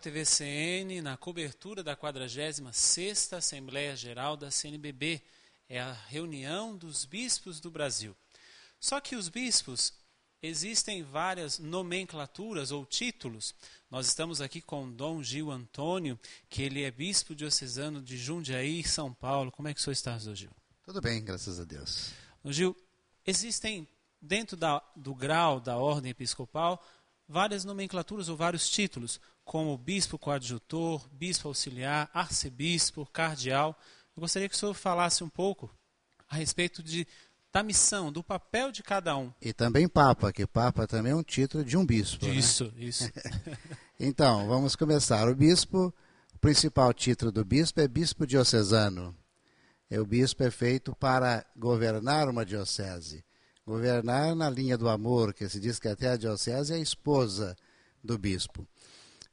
TVCN na cobertura da 46ª Assembleia Geral da CNBB. É a reunião dos bispos do Brasil. Só que os bispos existem várias nomenclaturas ou títulos. Nós estamos aqui com Dom Gil Antônio, que ele é bispo diocesano de Jundiaí, São Paulo. Como é que o senhor está, Dom Gil? Tudo bem, graças a Deus. Dom Gil, existem dentro da, do grau da ordem episcopal várias nomenclaturas ou vários títulos, como bispo coadjutor, bispo auxiliar, arcebispo, cardeal. Eu gostaria que o senhor falasse um pouco a respeito de, da missão, do papel de cada um. E também papa, que papa também é um título de um bispo. Isso, né? isso. então, vamos começar. O bispo, o principal título do bispo é bispo diocesano. É, o bispo é feito para governar uma diocese governar na linha do amor, que se diz que até a diocese é a esposa do bispo.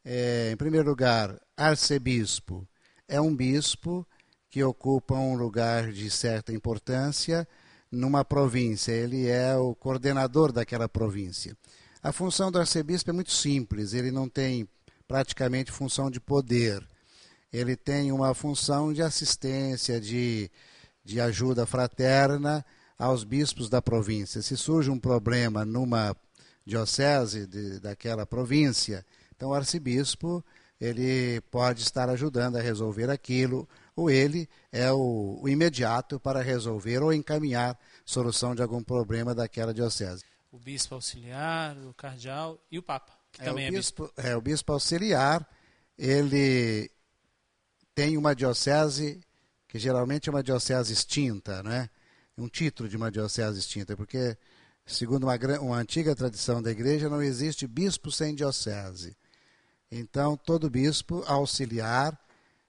É, em primeiro lugar, arcebispo é um bispo que ocupa um lugar de certa importância numa província, ele é o coordenador daquela província. A função do arcebispo é muito simples, ele não tem praticamente função de poder. Ele tem uma função de assistência, de, de ajuda fraterna, aos bispos da província. Se surge um problema numa diocese de, daquela província, então o arcebispo ele pode estar ajudando a resolver aquilo, ou ele é o, o imediato para resolver ou encaminhar solução de algum problema daquela diocese. O bispo auxiliar, o cardeal e o papa, que é, também o é bispo, é bispo. É, o bispo auxiliar, ele tem uma diocese que geralmente é uma diocese extinta, né? um título de uma diocese extinta, porque, segundo uma, uma antiga tradição da igreja, não existe bispo sem diocese. Então, todo bispo auxiliar,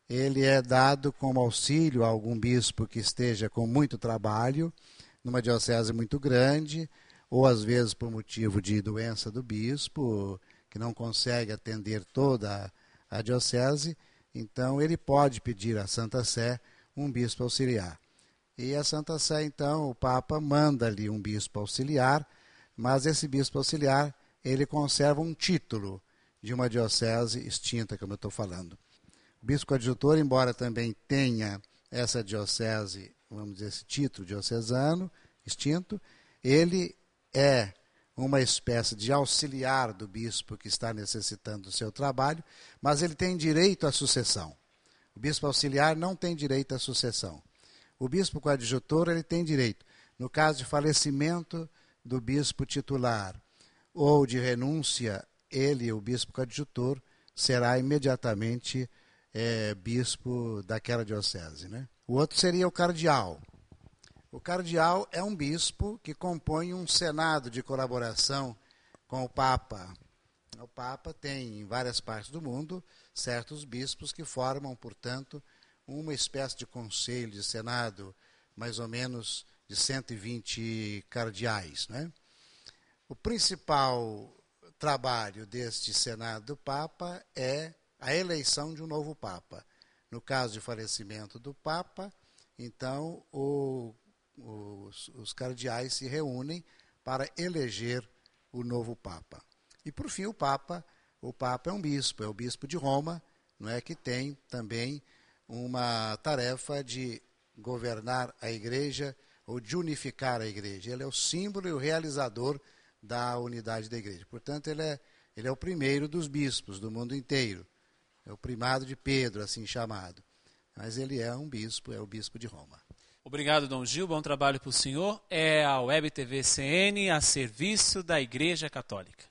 ele é dado como auxílio a algum bispo que esteja com muito trabalho, numa diocese muito grande, ou às vezes por motivo de doença do bispo, que não consegue atender toda a diocese, então ele pode pedir à Santa Sé um bispo auxiliar. E a Santa Sé, então, o Papa manda-lhe um bispo auxiliar, mas esse bispo auxiliar, ele conserva um título de uma diocese extinta, como eu estou falando. O bispo adjutor, embora também tenha essa diocese, vamos dizer, esse título diocesano, extinto, ele é uma espécie de auxiliar do bispo que está necessitando do seu trabalho, mas ele tem direito à sucessão. O bispo auxiliar não tem direito à sucessão. O bispo coadjutor ele tem direito, no caso de falecimento do bispo titular ou de renúncia, ele, o bispo coadjutor, será imediatamente é, bispo daquela diocese. Né? O outro seria o cardeal. O cardeal é um bispo que compõe um senado de colaboração com o Papa. O Papa tem em várias partes do mundo certos bispos que formam, portanto, uma espécie de conselho de Senado, mais ou menos de 120 cardeais. Né? O principal trabalho deste Senado do Papa é a eleição de um novo Papa. No caso de falecimento do Papa, então o, os, os cardeais se reúnem para eleger o novo Papa. E por fim o Papa, o Papa é um bispo, é o bispo de Roma, não é que tem também uma tarefa de governar a igreja ou de unificar a igreja. Ele é o símbolo e o realizador da unidade da igreja. Portanto, ele é, ele é o primeiro dos bispos do mundo inteiro. É o primado de Pedro, assim chamado. Mas ele é um bispo, é o bispo de Roma. Obrigado, Dom Gil. Bom trabalho para o senhor. É a Web TV CN a serviço da Igreja Católica.